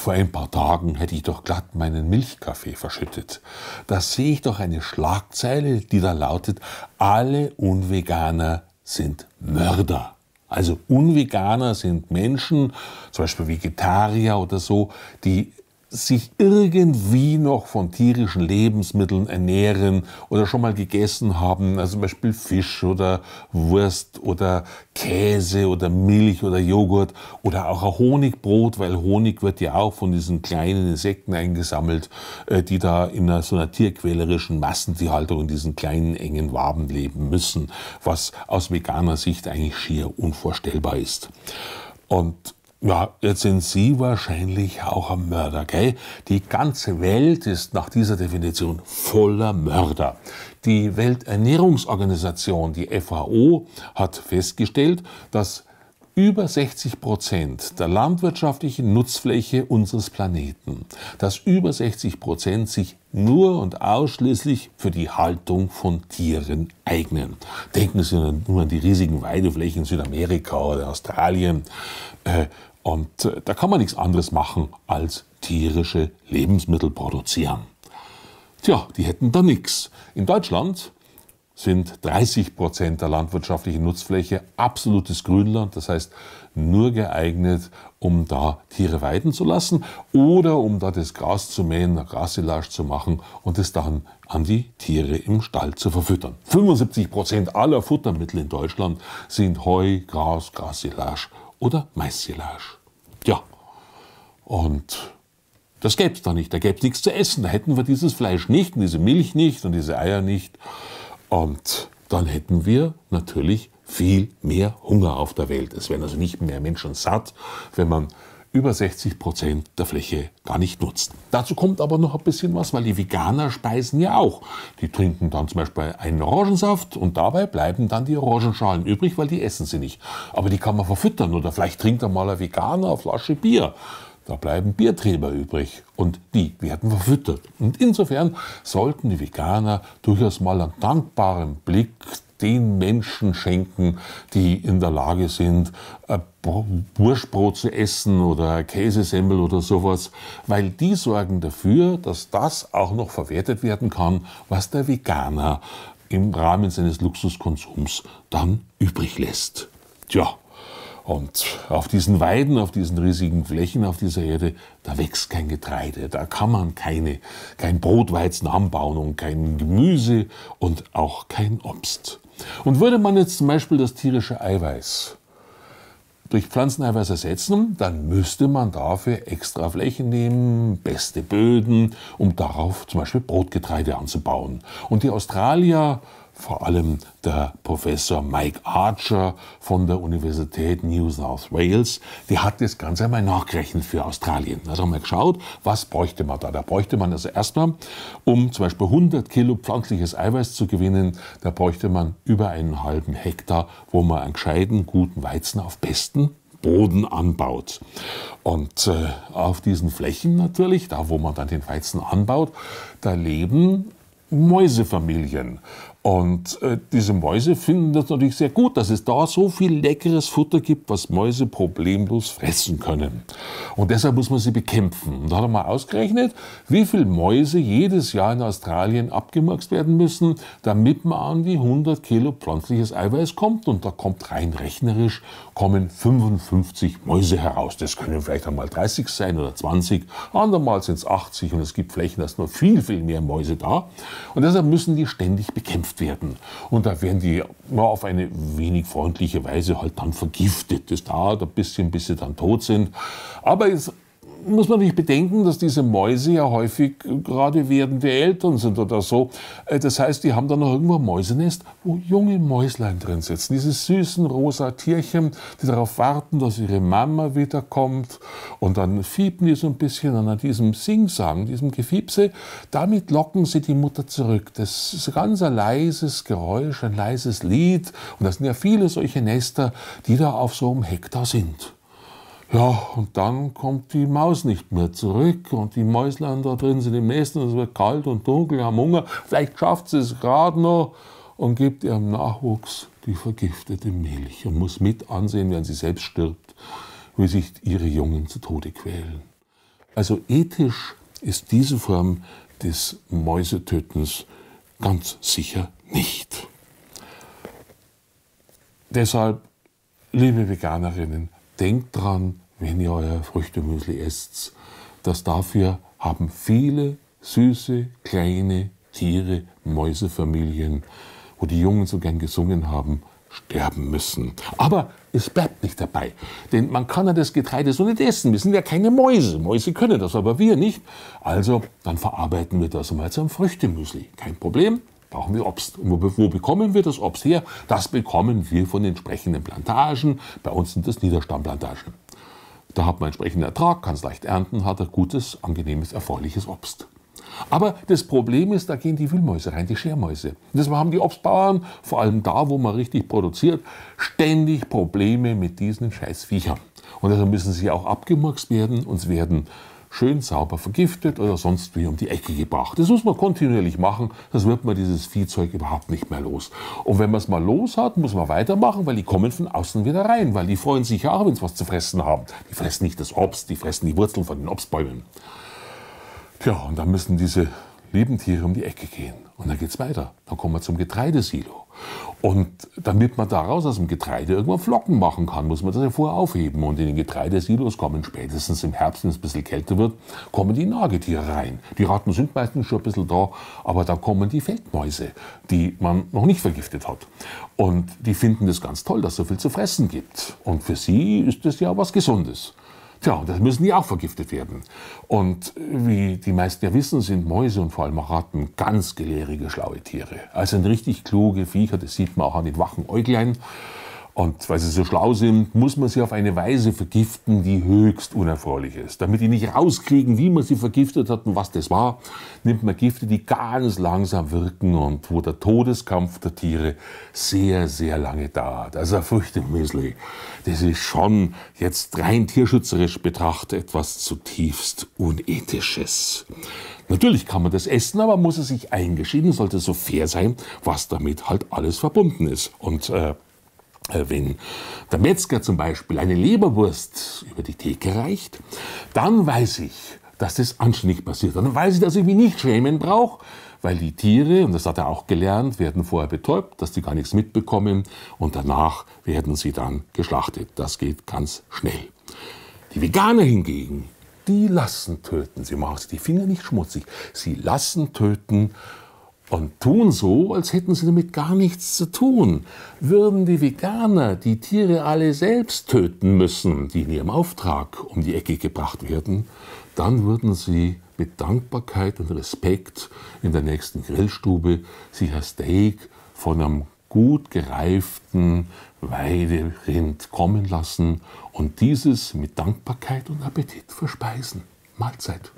Vor ein paar Tagen hätte ich doch glatt meinen Milchkaffee verschüttet. Da sehe ich doch eine Schlagzeile, die da lautet, alle Unveganer sind Mörder. Also Unveganer sind Menschen, zum Beispiel Vegetarier oder so, die sich irgendwie noch von tierischen Lebensmitteln ernähren oder schon mal gegessen haben, also zum Beispiel Fisch oder Wurst oder Käse oder Milch oder Joghurt oder auch Honigbrot, weil Honig wird ja auch von diesen kleinen Insekten eingesammelt, äh, die da in so einer tierquälerischen Massentierhaltung in diesen kleinen engen Waben leben müssen, was aus veganer Sicht eigentlich schier unvorstellbar ist. Und ja, jetzt sind Sie wahrscheinlich auch ein Mörder, gell? Die ganze Welt ist nach dieser Definition voller Mörder. Die Welternährungsorganisation, die FAO, hat festgestellt, dass über 60 Prozent der landwirtschaftlichen Nutzfläche unseres Planeten, dass über 60 Prozent sich nur und ausschließlich für die Haltung von Tieren eignen. Denken Sie nur an die riesigen Weideflächen in Südamerika oder Australien. Äh, und äh, da kann man nichts anderes machen, als tierische Lebensmittel produzieren. Tja, die hätten da nichts. In Deutschland sind 30 Prozent der landwirtschaftlichen Nutzfläche absolutes Grünland, das heißt nur geeignet, um da Tiere weiden zu lassen oder um da das Gras zu mähen, Grassilage zu machen und es dann an die Tiere im Stall zu verfüttern. 75 Prozent aller Futtermittel in Deutschland sind Heu, Gras, Grassilage oder Maissilage. Ja, und das gäbe es da nicht. Da gäbe es nichts zu essen. Da hätten wir dieses Fleisch nicht und diese Milch nicht und diese Eier nicht. Und dann hätten wir natürlich viel mehr Hunger auf der Welt. Es wären also nicht mehr Menschen satt, wenn man über 60 Prozent der Fläche gar nicht nutzt. Dazu kommt aber noch ein bisschen was, weil die Veganer speisen ja auch. Die trinken dann zum Beispiel einen Orangensaft und dabei bleiben dann die Orangenschalen übrig, weil die essen sie nicht. Aber die kann man verfüttern oder vielleicht trinkt einmal ein Veganer eine Flasche Bier. Da bleiben Biertreiber übrig und die werden verfüttert. Und insofern sollten die Veganer durchaus mal einen dankbaren Blick den Menschen schenken, die in der Lage sind, ein äh, Wurstbrot zu essen oder Käsesemmel oder sowas, weil die sorgen dafür, dass das auch noch verwertet werden kann, was der Veganer im Rahmen seines Luxuskonsums dann übrig lässt. Tja, und auf diesen Weiden, auf diesen riesigen Flächen, auf dieser Erde, da wächst kein Getreide, da kann man keine, kein Brotweizen anbauen und kein Gemüse und auch kein Obst. Und würde man jetzt zum Beispiel das tierische Eiweiß durch Pflanzeneiweiß ersetzen, dann müsste man dafür extra Flächen nehmen, beste Böden, um darauf zum Beispiel Brotgetreide anzubauen. Und die Australier vor allem der Professor Mike Archer von der Universität New South Wales, der hat das Ganze einmal nachgerechnet für Australien. Also haben wir geschaut, was bräuchte man da? Da bräuchte man also erstmal, um zum Beispiel 100 Kilo pflanzliches Eiweiß zu gewinnen, da bräuchte man über einen halben Hektar, wo man einen gescheiten, guten Weizen auf besten Boden anbaut. Und äh, auf diesen Flächen natürlich, da wo man dann den Weizen anbaut, da leben Mäusefamilien. Und äh, diese Mäuse finden das natürlich sehr gut, dass es da so viel leckeres Futter gibt, was Mäuse problemlos fressen können. Und deshalb muss man sie bekämpfen. Und da hat er mal ausgerechnet, wie viele Mäuse jedes Jahr in Australien abgemurkst werden müssen, damit man an die 100 Kilo pflanzliches Eiweiß kommt. Und da kommt rein rechnerisch, kommen 55 Mäuse heraus. Das können vielleicht einmal 30 sein oder 20, andermal sind es 80 und es gibt Flächen, da ist nur viel, viel mehr Mäuse da. Und deshalb müssen die ständig bekämpfen gedampft werden. Und da werden die ja, auf eine wenig freundliche Weise halt dann vergiftet. Das dauert ein bisschen, bis sie dann tot sind. Aber es muss man nicht bedenken, dass diese Mäuse ja häufig äh, gerade werdende Eltern sind oder so. Äh, das heißt, die haben dann noch irgendwo ein Mäusenest, wo junge Mäuslein drin sitzen. Diese süßen rosa Tierchen, die darauf warten, dass ihre Mama wiederkommt. Und dann fiepen die so ein bisschen an diesem Singsang, diesem Gefiepse. Damit locken sie die Mutter zurück. Das ist ein ganz leises Geräusch, ein leises Lied. Und das sind ja viele solche Nester, die da auf so einem Hektar sind. Ja, und dann kommt die Maus nicht mehr zurück und die Mäuslein da drin sind im Essen, und es wird kalt und dunkel, haben Hunger. Vielleicht schafft sie es gerade noch und gibt ihrem Nachwuchs die vergiftete Milch und muss mit ansehen, wenn sie selbst stirbt, wie sich ihre Jungen zu Tode quälen. Also ethisch ist diese Form des Mäusetötens ganz sicher nicht. Deshalb, liebe Veganerinnen, denkt dran, wenn ihr euer Früchtemüsli esst, dass dafür haben viele süße kleine Tiere, Mäusefamilien, wo die Jungen so gern gesungen haben, sterben müssen. Aber es bleibt nicht dabei, denn man kann ja das Getreide so nicht essen. Wir sind ja keine Mäuse. Mäuse können das, aber wir nicht. Also, dann verarbeiten wir das einmal zum Früchtemüsli. Kein Problem, brauchen wir Obst. Und wo, wo bekommen wir das Obst her? Das bekommen wir von entsprechenden Plantagen. Bei uns sind das Niederstammplantagen. Da hat man entsprechenden Ertrag, kann es leicht ernten, hat ein gutes, angenehmes, erfreuliches Obst. Aber das Problem ist, da gehen die Wühlmäuse rein, die Schermäuse. Und deswegen haben die Obstbauern, vor allem da, wo man richtig produziert, ständig Probleme mit diesen Scheißviechern. Und deshalb müssen sie auch abgemurkst werden. und werden schön sauber vergiftet oder sonst wie um die Ecke gebracht. Das muss man kontinuierlich machen, sonst wird man dieses Viehzeug überhaupt nicht mehr los. Und wenn man es mal los hat, muss man weitermachen, weil die kommen von außen wieder rein, weil die freuen sich ja auch, wenn sie was zu fressen haben. Die fressen nicht das Obst, die fressen die Wurzeln von den Obstbäumen. Tja, und dann müssen diese lieben Tiere um die Ecke gehen. Und dann geht es weiter. Dann kommen wir zum Getreidesilo. Und damit man daraus aus dem Getreide irgendwann Flocken machen kann, muss man das ja vorher aufheben. Und in den Getreidesilos kommen spätestens im Herbst, wenn es ein bisschen kälter wird, kommen die Nagetiere rein. Die Ratten sind meistens schon ein bisschen da, aber da kommen die Feldmäuse, die man noch nicht vergiftet hat. Und die finden das ganz toll, dass es so viel zu fressen gibt. Und für sie ist das ja was Gesundes. Tja, und das müssen die auch vergiftet werden. Und wie die meisten ja wissen, sind Mäuse und vor allem Ratten ganz gelehrige, schlaue Tiere. Also ein richtig kluge Viecher, das sieht man auch an den wachen Äuglein. Und weil sie so schlau sind, muss man sie auf eine Weise vergiften, die höchst unerfreulich ist. Damit die nicht rauskriegen, wie man sie vergiftet hat und was das war, nimmt man Gifte, die ganz langsam wirken und wo der Todeskampf der Tiere sehr, sehr lange dauert. Also ein Müsli, das ist schon jetzt rein tierschützerisch betrachtet etwas zutiefst Unethisches. Natürlich kann man das essen, aber muss es sich eingeschieden, sollte so fair sein, was damit halt alles verbunden ist. Und äh, wenn der Metzger zum Beispiel eine Leberwurst über die Theke reicht, dann weiß ich, dass das anständig passiert. Dann weiß ich, dass ich mich nicht schämen brauche, weil die Tiere, und das hat er auch gelernt, werden vorher betäubt, dass die gar nichts mitbekommen und danach werden sie dann geschlachtet. Das geht ganz schnell. Die Veganer hingegen, die lassen töten. Sie machen sich die Finger nicht schmutzig. Sie lassen töten und tun so, als hätten sie damit gar nichts zu tun. Würden die Veganer die Tiere alle selbst töten müssen, die in ihrem Auftrag um die Ecke gebracht werden, dann würden sie mit Dankbarkeit und Respekt in der nächsten Grillstube sich ein Steak von einem gut gereiften Weiderind kommen lassen und dieses mit Dankbarkeit und Appetit verspeisen. Mahlzeit.